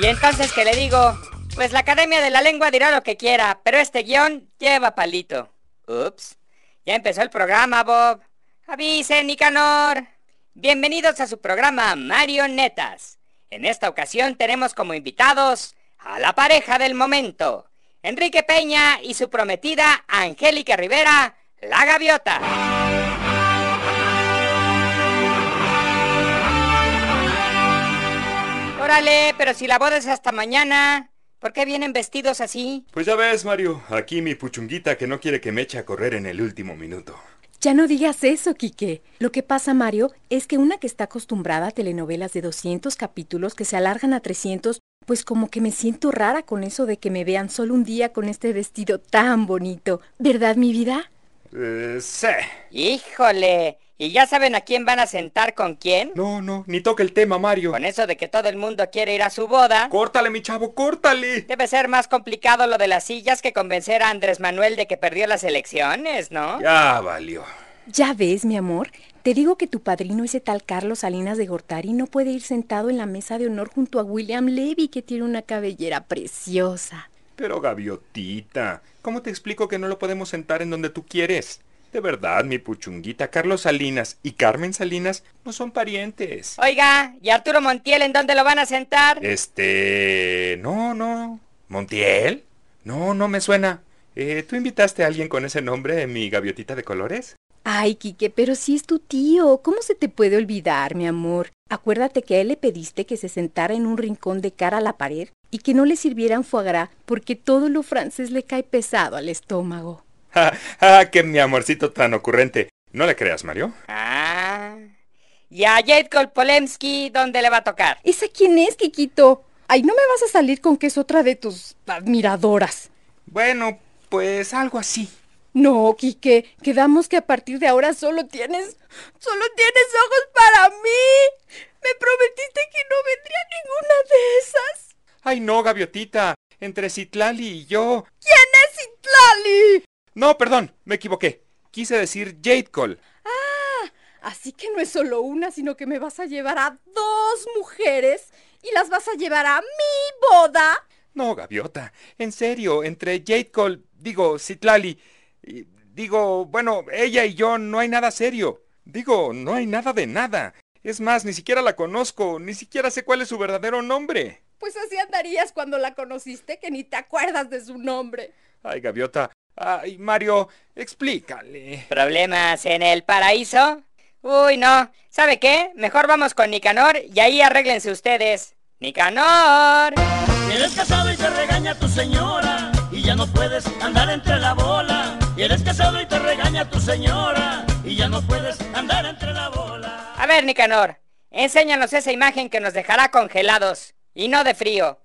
Y entonces ¿qué le digo, pues la Academia de la Lengua dirá lo que quiera, pero este guión lleva palito. Ups. Ya empezó el programa, Bob. ¡Avise, Nicanor. Bienvenidos a su programa Marionetas. En esta ocasión tenemos como invitados a la pareja del momento, Enrique Peña y su prometida Angélica Rivera, la gaviota. Órale, pero si la boda es hasta mañana, ¿por qué vienen vestidos así? Pues ya ves, Mario, aquí mi puchunguita que no quiere que me eche a correr en el último minuto. Ya no digas eso, Quique. Lo que pasa, Mario, es que una que está acostumbrada a telenovelas de 200 capítulos que se alargan a 300, pues como que me siento rara con eso de que me vean solo un día con este vestido tan bonito. ¿Verdad, mi vida? Eh, ¡sé! Híjole, ¿Y ya saben a quién van a sentar con quién? No, no, ni toque el tema, Mario. Con eso de que todo el mundo quiere ir a su boda. Córtale, mi chavo, córtale. Debe ser más complicado lo de las sillas que convencer a Andrés Manuel de que perdió las elecciones, ¿no? Ya valió. Ya ves, mi amor, te digo que tu padrino, ese tal Carlos Salinas de Gortari, no puede ir sentado en la mesa de honor junto a William Levy, que tiene una cabellera preciosa. Pero, gaviotita, ¿cómo te explico que no lo podemos sentar en donde tú quieres? De verdad, mi puchunguita, Carlos Salinas y Carmen Salinas no son parientes. Oiga, ¿y Arturo Montiel en dónde lo van a sentar? Este... No, no. ¿Montiel? No, no me suena. Eh, ¿Tú invitaste a alguien con ese nombre en mi gaviotita de colores? Ay, Quique, pero si es tu tío, ¿cómo se te puede olvidar, mi amor? Acuérdate que a él le pediste que se sentara en un rincón de cara a la pared y que no le sirvieran foie gras porque todo lo francés le cae pesado al estómago. ¡Ja, ah, qué mi amorcito tan ocurrente! No le creas, Mario. Ah. Y a Jade Polemsky ¿dónde le va a tocar? ¿Esa quién es, Kikito? Ay, no me vas a salir con que es otra de tus admiradoras. Bueno, pues algo así. No, Kike, quedamos que a partir de ahora solo tienes. ¡Solo tienes ojos para mí! ¡Me prometiste que no vendría ninguna de esas! Ay, no, Gaviotita. Entre Citlali y yo. ¿Quién es no, perdón, me equivoqué. Quise decir Jade Cole. Ah, así que no es solo una, sino que me vas a llevar a dos mujeres y las vas a llevar a mi boda. No, gaviota, en serio, entre Jade Cole, digo, Citlali, digo, bueno, ella y yo no hay nada serio. Digo, no hay nada de nada. Es más, ni siquiera la conozco, ni siquiera sé cuál es su verdadero nombre. Pues así andarías cuando la conociste, que ni te acuerdas de su nombre. Ay, Gaviota, Ay, Mario, explícale. ¿Problemas en el paraíso? Uy, no. ¿Sabe qué? Mejor vamos con Nicanor y ahí arréglense ustedes. ¡Nicanor! Eres casado y te regaña tu señora y ya no puedes andar entre la bola. Eres casado y te regaña tu señora y ya no puedes andar entre la bola. A ver, Nicanor, enséñanos esa imagen que nos dejará congelados y no de frío.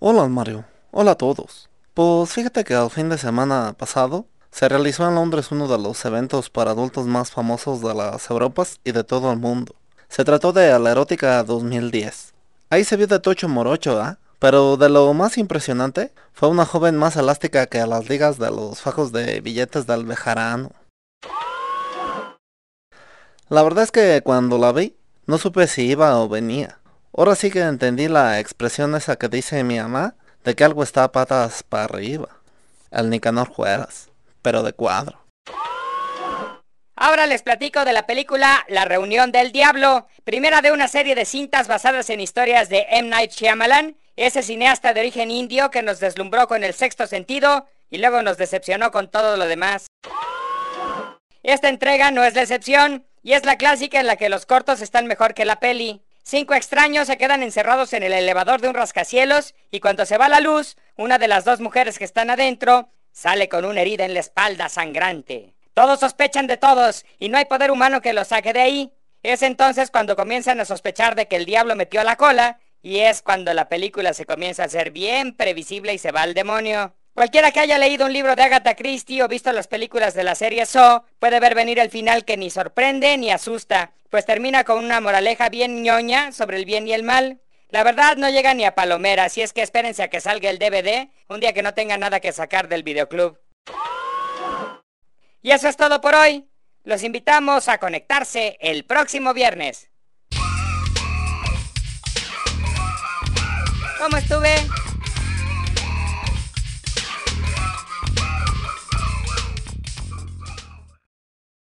Hola, Mario. Hola a todos. Pues fíjate que al fin de semana pasado se realizó en Londres uno de los eventos para adultos más famosos de las Europas y de todo el mundo. Se trató de la Erótica 2010. Ahí se vio de tocho morocho, ¿ah? Pero de lo más impresionante fue una joven más elástica que las ligas de los fajos de billetes del Bejarano. La verdad es que cuando la vi, no supe si iba o venía. Ahora sí que entendí la expresión esa que dice mi mamá de que algo está patas para arriba. El Nicanor Juegas, pero de cuadro. Ahora les platico de la película La Reunión del Diablo, primera de una serie de cintas basadas en historias de M. Night Shyamalan, ese cineasta de origen indio que nos deslumbró con el sexto sentido y luego nos decepcionó con todo lo demás. Esta entrega no es la excepción, y es la clásica en la que los cortos están mejor que la peli. Cinco extraños se quedan encerrados en el elevador de un rascacielos y cuando se va la luz, una de las dos mujeres que están adentro sale con una herida en la espalda sangrante. Todos sospechan de todos y no hay poder humano que los saque de ahí. Es entonces cuando comienzan a sospechar de que el diablo metió la cola y es cuando la película se comienza a ser bien previsible y se va al demonio. Cualquiera que haya leído un libro de Agatha Christie o visto las películas de la serie Saw puede ver venir el final que ni sorprende ni asusta, pues termina con una moraleja bien ñoña sobre el bien y el mal. La verdad no llega ni a Palomera, así es que espérense a que salga el DVD un día que no tenga nada que sacar del videoclub. Y eso es todo por hoy. Los invitamos a conectarse el próximo viernes. ¿Cómo estuve?